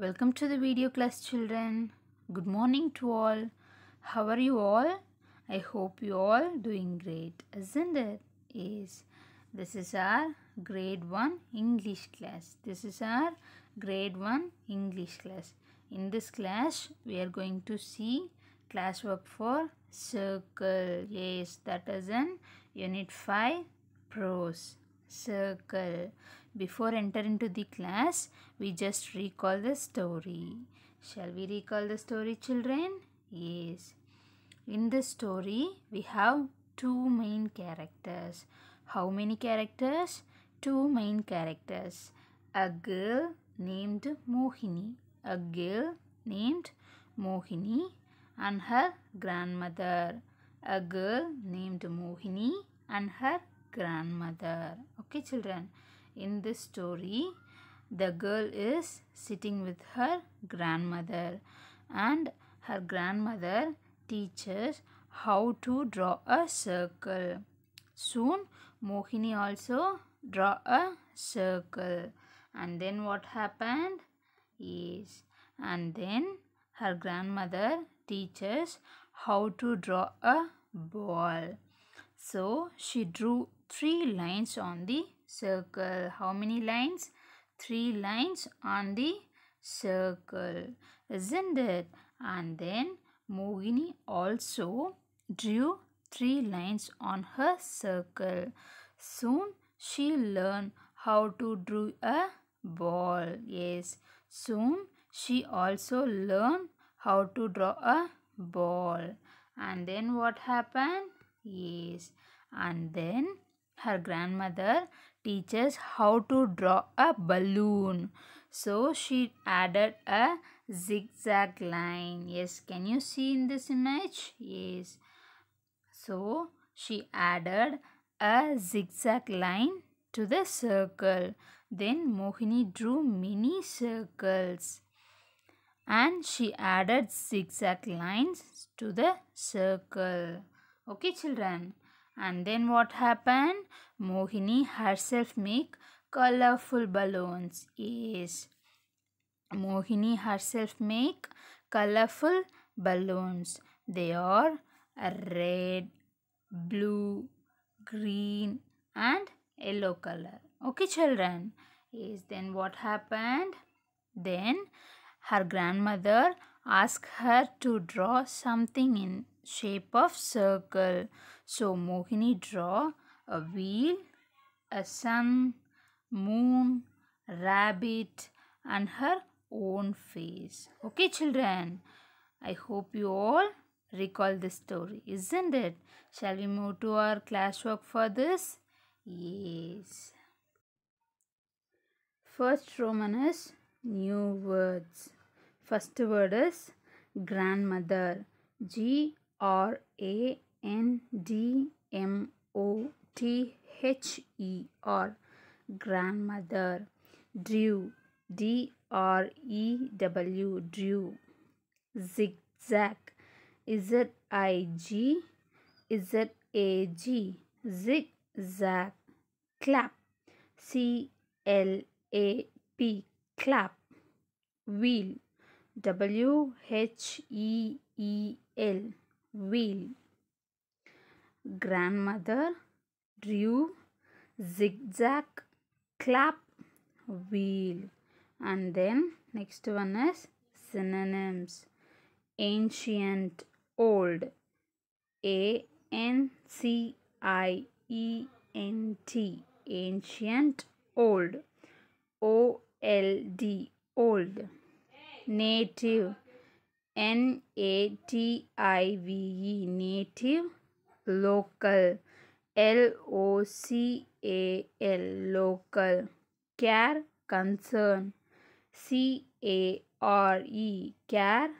welcome to the video class children good morning to all how are you all i hope you all doing great isn't it is this is our grade 1 english class this is our grade 1 english class in this class we are going to see classwork for circle yes that is in unit 5 prose circle before enter into the class, we just recall the story. Shall we recall the story children? Yes. In the story, we have two main characters. How many characters? Two main characters. A girl named Mohini. A girl named Mohini and her grandmother. A girl named Mohini and her grandmother. Okay children. In this story, the girl is sitting with her grandmother and her grandmother teaches how to draw a circle. Soon, Mohini also draw a circle. And then what happened? is, And then her grandmother teaches how to draw a ball. So she drew three lines on the circle. How many lines? Three lines on the circle. Isn't it? And then Mogini also drew three lines on her circle. Soon she learned how to draw a ball. Yes, soon she also learned how to draw a ball. And then what happened? Yes, and then her grandmother teaches how to draw a balloon. So she added a zigzag line. Yes, can you see in this image? Yes. So she added a zigzag line to the circle. Then Mohini drew mini circles and she added zigzag lines to the circle. Okay children. And then what happened? Mohini herself make colorful balloons. Yes. Mohini herself make colorful balloons. They are red, blue, green and yellow color. Okay children. Yes. Then what happened? Then her grandmother asked her to draw something in shape of circle. So Mohini draw a wheel, a sun, moon, rabbit and her own face. Okay children, I hope you all recall this story, isn't it? Shall we move to our classwork for this? Yes. First Roman is new words. First word is grandmother. G R A N D M O T H E R grandmother drew D R E W drew zigzag Z I G Z A G zig clap C L A P clap wheel W H E E L wheel. Grandmother drew zigzag clap wheel. And then next one is synonyms. Ancient, old. A N C I E N T. Ancient, old. O L D. Old. Native N A T I V E native local L O C A L local care concern C A R E care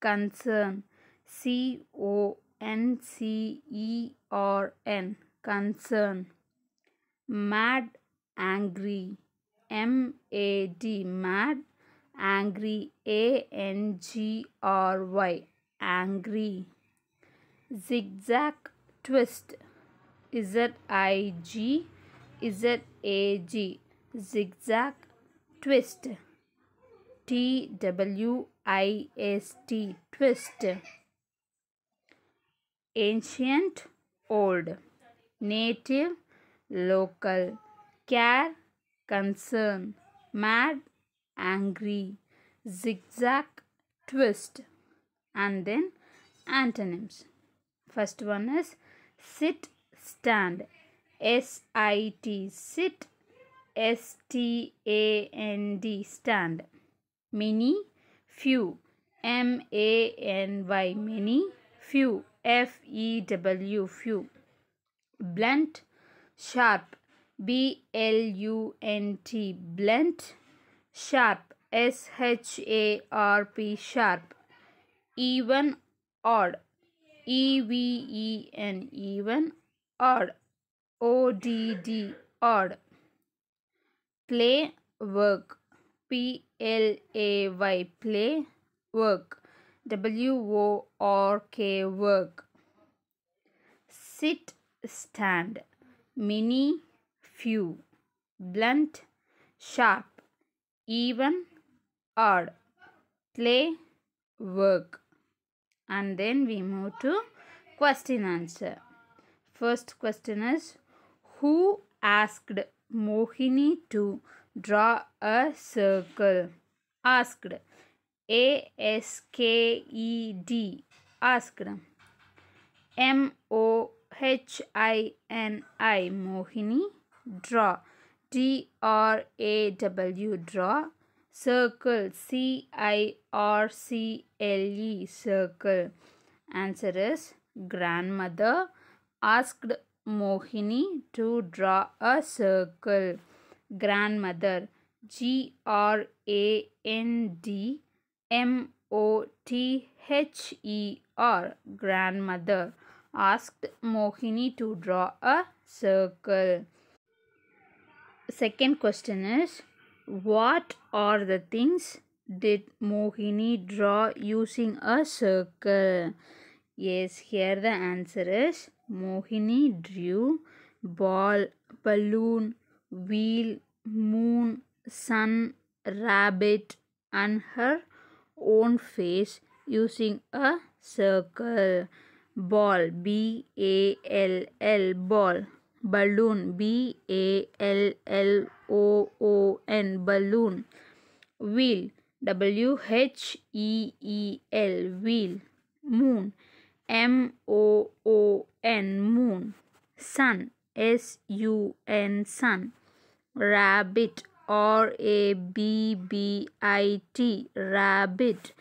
concern C O N C E R N concern mad angry M A D mad angry a n g r y angry zigzag twist z i g z a g zigzag twist t w i s t twist ancient old native local care concern mad angry, zigzag, twist, and then antonyms. First one is sit, stand. S I T, sit, S T A N D, stand. Many, few. M A N Y, many, few. F E W, few. Blunt, sharp. B L U N T, blunt sharp S H A R P sharp even odd E V E N even odd O D D odd play work P L A Y play work W O R K work sit stand mini few blunt sharp even, odd, play, work. And then we move to question answer. First question is Who asked Mohini to draw a circle? Asked. A S K E D. Asked. M O H I N I. Mohini. Draw. D R A W draw circle C I R C L E circle answer is grandmother asked Mohini to draw a circle grandmother G R A N D M O T H E R grandmother asked Mohini to draw a circle second question is what are the things did Mohini draw using a circle? Yes, here the answer is Mohini drew ball, balloon, wheel, moon, sun, rabbit and her own face using a circle. Ball, B-A-L-L, ball. Balloon, b a l l o o n. Balloon. wheel W H E E L wheel moon M O O N moon sun S U N sun rabbit R A B B I T rabbit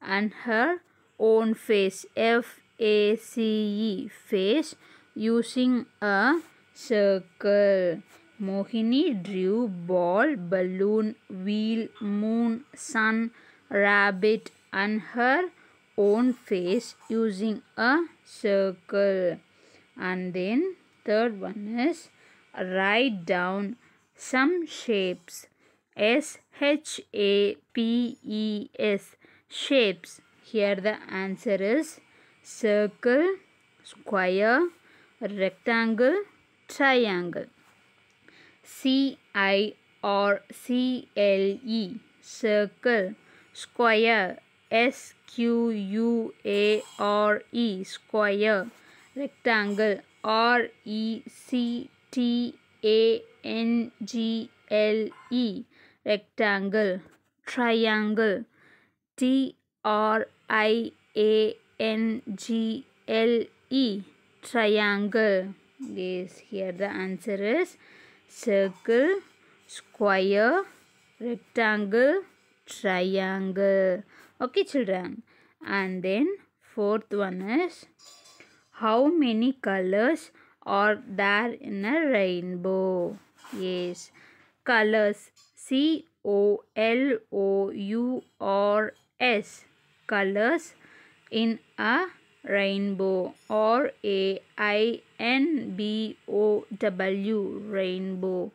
and her own face F A C E face using a circle. Mohini drew ball, balloon, wheel, moon, sun, rabbit and her own face using a circle. And then third one is write down some shapes. S H A P E S shapes. Here the answer is circle, square, rectangle, triangle C I or C L E circle square S Q U A R E square rectangle R E C T A N G L E rectangle triangle T R I A N G L E triangle Yes, here the answer is circle, square, rectangle, triangle. Okay, children. And then fourth one is how many colors are there in a rainbow? Yes, colors C O L O U R S colors in a rainbow or a i n b o w rainbow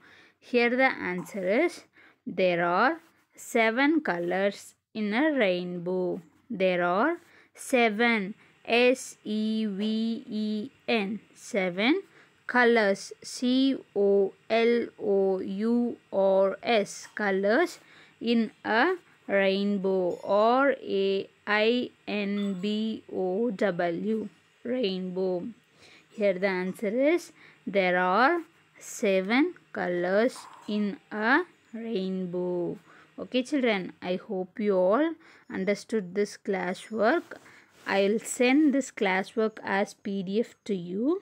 here the answer is there are seven colors in a rainbow there are seven s e v e n seven colors c o l o u r s colors in a rainbow or a i n b o w rainbow here the answer is there are seven colors in a rainbow okay children i hope you all understood this classwork i'll send this classwork as pdf to you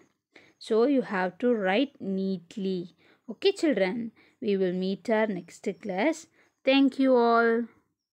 so you have to write neatly okay children we will meet our next class thank you all